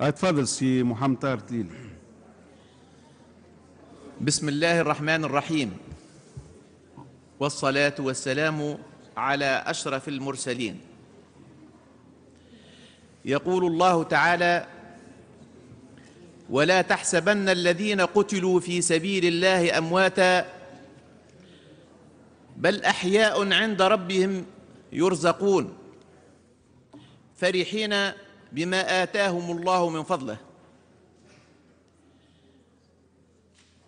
اتفضل آه، سي محمد طاهر تليلي بسم الله الرحمن الرحيم والصلاة والسلام على أشرف المرسلين يقول الله تعالى ولا تحسبن الذين قتلوا في سبيل الله أمواتا بل أحياء عند ربهم يرزقون فرحين بما آتاهم الله من فضله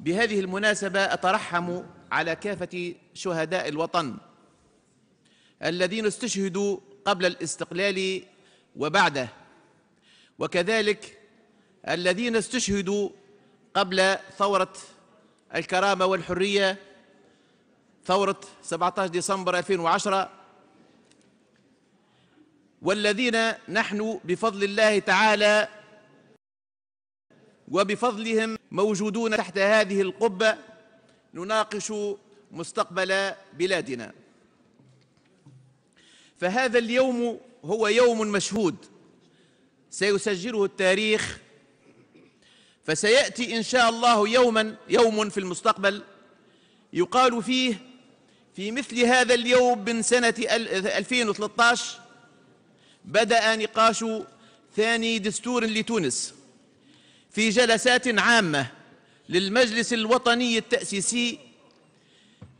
بهذه المناسبة أترحم على كافة شهداء الوطن الذين استشهدوا قبل الاستقلال وبعده وكذلك الذين استشهدوا قبل ثورة الكرامة والحرية ثورة 17 ديسمبر 2010 والذين نحن بفضل الله تعالى وبفضلهم موجودون تحت هذه القبة نناقش مستقبل بلادنا فهذا اليوم هو يوم مشهود سيسجله التاريخ فسيأتي إن شاء الله يوما يوم في المستقبل يقال فيه في مثل هذا اليوم من سنة 2013 بدأ نقاش ثاني دستور لتونس في جلسات عامة للمجلس الوطني التأسيسي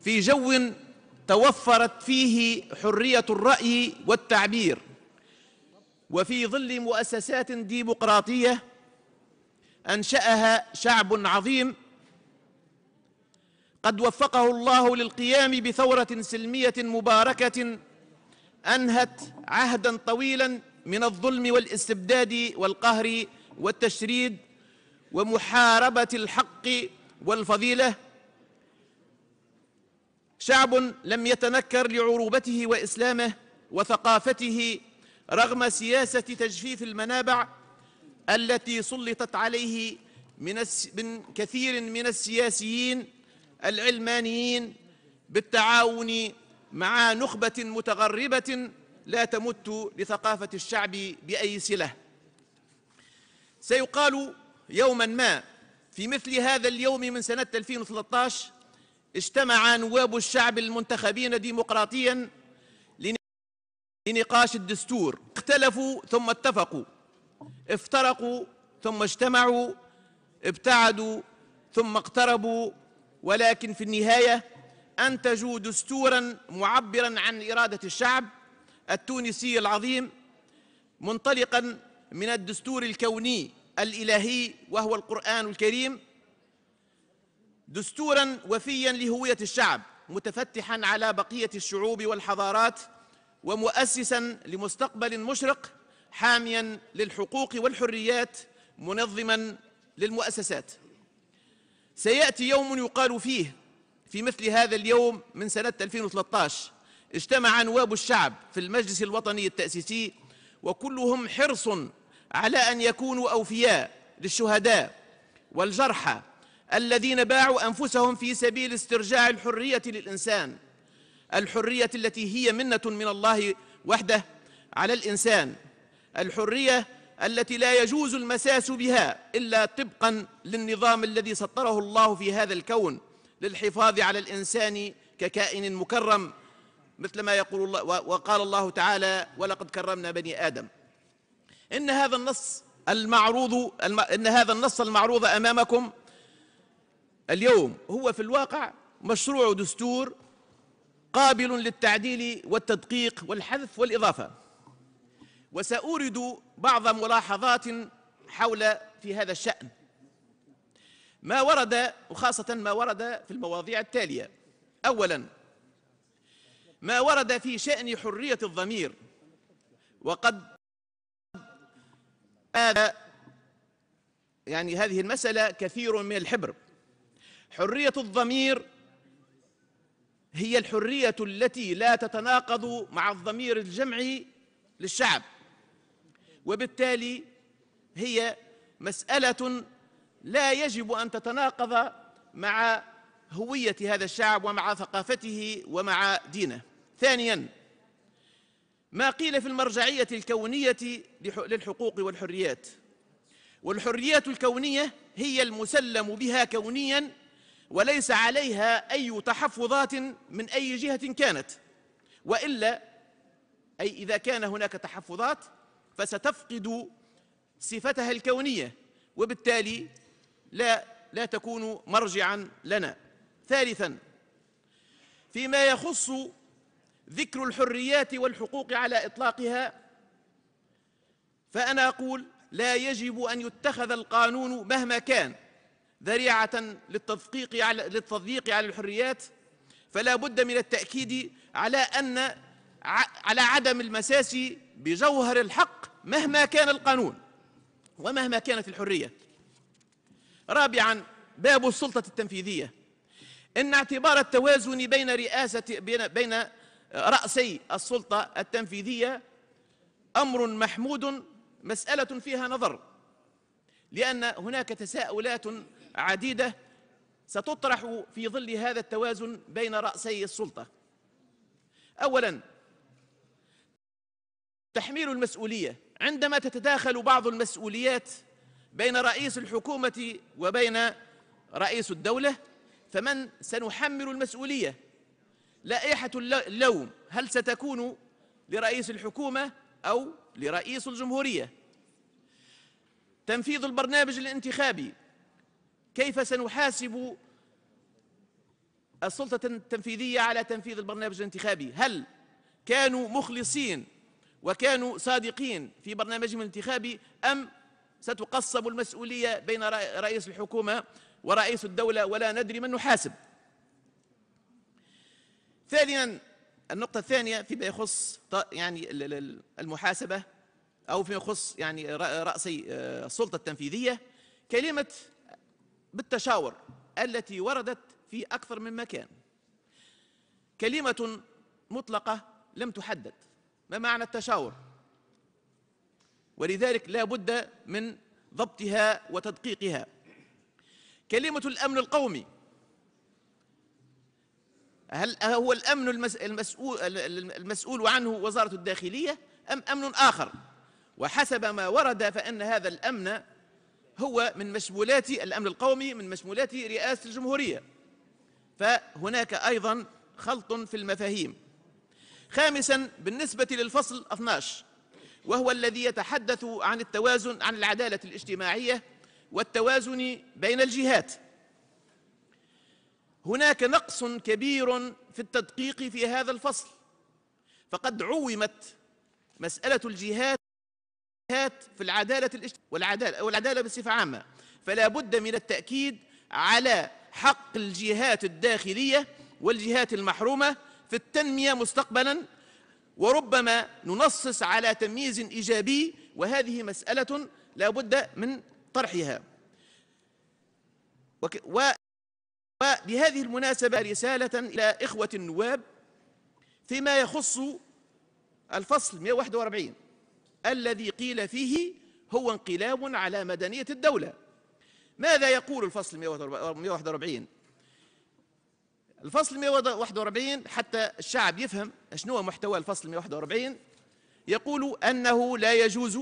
في جو توفرت فيه حرية الرأي والتعبير وفي ظل مؤسسات ديمقراطية أنشأها شعب عظيم قد وفقه الله للقيام بثورة سلمية مباركة أنهت عهدا طويلا من الظلم والاستبداد والقهر والتشريد ومحاربة الحق والفضيلة شعب لم يتنكر لعروبته وإسلامه وثقافته رغم سياسة تجفيف المنابع التي سلطت عليه من كثير من السياسيين العلمانيين بالتعاون مع نخبة متغربة لا تمت لثقافة الشعب بأي سلة سيقال يوما ما في مثل هذا اليوم من سنة 2013 اجتمع نواب الشعب المنتخبين ديمقراطيا لنقاش الدستور اختلفوا ثم اتفقوا افترقوا ثم اجتمعوا ابتعدوا ثم اقتربوا ولكن في النهايه أنتجوا دستورا معبرا عن إرادة الشعب التونسي العظيم منطلقا من الدستور الكوني الإلهي وهو القرآن الكريم دستورا وفيا لهوية الشعب متفتحا على بقية الشعوب والحضارات ومؤسسا لمستقبل مشرق حاميا للحقوق والحريات منظما للمؤسسات سيأتي يوم يقال فيه في مثل هذا اليوم من سنة 2013 اجتمع نواب الشعب في المجلس الوطني التأسيسي وكلهم حرص على أن يكونوا أوفياء للشهداء والجرحى الذين باعوا أنفسهم في سبيل استرجاع الحرية للإنسان الحرية التي هي منة من الله وحده على الإنسان الحرية التي لا يجوز المساس بها إلا طبقا للنظام الذي سطره الله في هذا الكون للحفاظ على الإنسان ككائن مكرم مثل ما يقول الله وقال الله تعالى ولقد كرمنا بني آدم إن هذا النص المعروض إن هذا النص المعروض أمامكم اليوم هو في الواقع مشروع دستور قابل للتعديل والتدقيق والحذف والإضافة وسأورد بعض ملاحظات حول في هذا الشأن ما ورد وخاصة ما ورد في المواضيع التالية أولا ما ورد في شأن حرية الضمير وقد هذا يعني هذه المسألة كثير من الحبر حرية الضمير هي الحرية التي لا تتناقض مع الضمير الجمعي للشعب وبالتالي هي مسألة لا يجب أن تتناقض مع هوية هذا الشعب ومع ثقافته ومع دينه ثانيا ما قيل في المرجعية الكونية للحقوق والحريات والحريات الكونية هي المسلم بها كونيا وليس عليها أي تحفظات من أي جهة كانت وإلا أي إذا كان هناك تحفظات فستفقد صفتها الكونية وبالتالي لا لا تكون مرجعا لنا ثالثا فيما يخص ذكر الحريات والحقوق على اطلاقها فانا اقول لا يجب ان يتخذ القانون مهما كان ذريعه للتدقيق على للتضييق على الحريات فلا بد من التاكيد على ان على عدم المساس بجوهر الحق مهما كان القانون ومهما كانت الحريه رابعا باب السلطة التنفيذية إن اعتبار التوازن بين رئاسة بين, بين رأسي السلطة التنفيذية أمر محمود مسألة فيها نظر لأن هناك تساؤلات عديدة ستطرح في ظل هذا التوازن بين رأسي السلطة أولا تحميل المسؤولية عندما تتداخل بعض المسؤوليات بين رئيس الحكومة وبين رئيس الدولة فمن سنحمل المسؤولية لائحة اللوم هل ستكون لرئيس الحكومة أو لرئيس الجمهورية تنفيذ البرنامج الانتخابي كيف سنحاسب السلطة التنفيذية على تنفيذ البرنامج الانتخابي هل كانوا مخلصين وكانوا صادقين في برنامجهم الانتخابي أم ستقصب المسؤولية بين رئيس الحكومة ورئيس الدولة ولا ندري من نحاسب ثانيا النقطة الثانية فيما يخص يعني المحاسبة أو فيما يخص يعني رأسي آه، السلطة التنفيذية كلمة بالتشاور التي وردت في أكثر من مكان كلمة مطلقة لم تحدد ما معنى التشاور ولذلك لا بد من ضبطها وتدقيقها كلمة الأمن القومي هل هو الأمن المسؤول, المسؤول عنه وزارة الداخلية أم أمن آخر وحسب ما ورد فإن هذا الأمن هو من مشمولات الأمن القومي من مشمولات رئاسة الجمهورية فهناك أيضا خلط في المفاهيم خامسا بالنسبة للفصل 12 وهو الذي يتحدث عن التوازن عن العدالة الاجتماعية والتوازن بين الجهات هناك نقص كبير في التدقيق في هذا الفصل فقد عومت مسألة الجهات في العدالة الاجتماعية والعدالة, والعدالة بصفة عامة فلا بد من التأكيد على حق الجهات الداخلية والجهات المحرومة في التنمية مستقبلا وربما ننصص على تمييز إيجابي وهذه مسألة لا بد من طرحها وبهذه المناسبة رسالة إلى إخوة النواب فيما يخص الفصل 141 الذي قيل فيه هو انقلاب على مدنية الدولة ماذا يقول الفصل 141 الفصل 141 حتى الشعب يفهم شنو هو محتوى الفصل 141 يقول أنه لا يجوز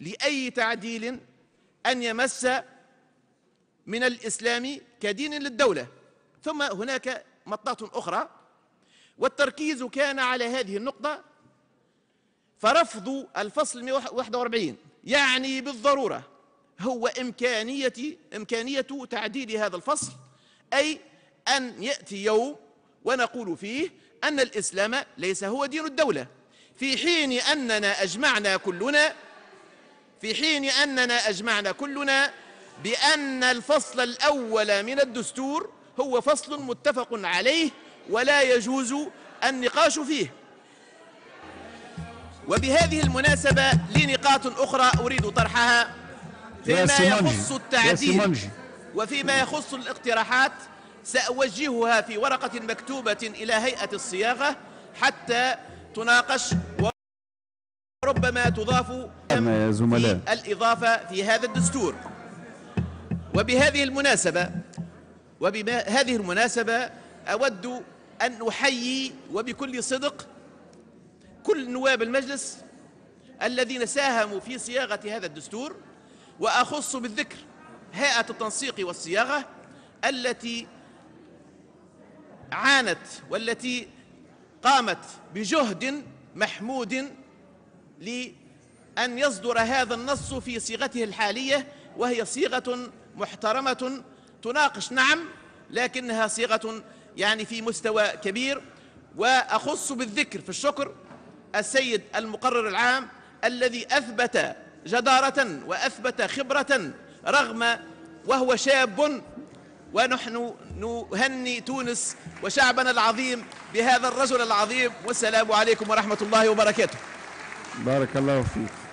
لأي تعديل أن يمس من الإسلام كدين للدولة ثم هناك مطاط أخرى والتركيز كان على هذه النقطة فرفض الفصل 141 يعني بالضرورة هو إمكانية إمكانية تعديل هذا الفصل أي أن يأتي يوم ونقول فيه أن الإسلام ليس هو دين الدولة في حين أننا أجمعنا كلنا في حين أننا أجمعنا كلنا بأن الفصل الأول من الدستور هو فصل متفق عليه ولا يجوز النقاش فيه وبهذه المناسبة لي نقاط أخرى أريد طرحها فيما يخص التعديل وفيما يخص الاقتراحات سأوجهها في ورقة مكتوبة إلى هيئة الصياغة حتى تناقش وربما تضاف زملاء الإضافة في هذا الدستور وبهذه المناسبة وبهذه المناسبة أود أن أحيي وبكل صدق كل نواب المجلس الذين ساهموا في صياغة هذا الدستور وأخص بالذكر هيئة التنسيق والصياغة التي عانت والتي قامت بجهد محمود لأن يصدر هذا النص في صيغته الحالية وهي صيغة محترمة تناقش نعم لكنها صيغة يعني في مستوى كبير وأخص بالذكر في الشكر السيد المقرر العام الذي أثبت جدارة وأثبت خبرة رغم وهو شاب ونحن نهني تونس وشعبنا العظيم بهذا الرجل العظيم والسلام عليكم ورحمة الله وبركاته بارك الله فيك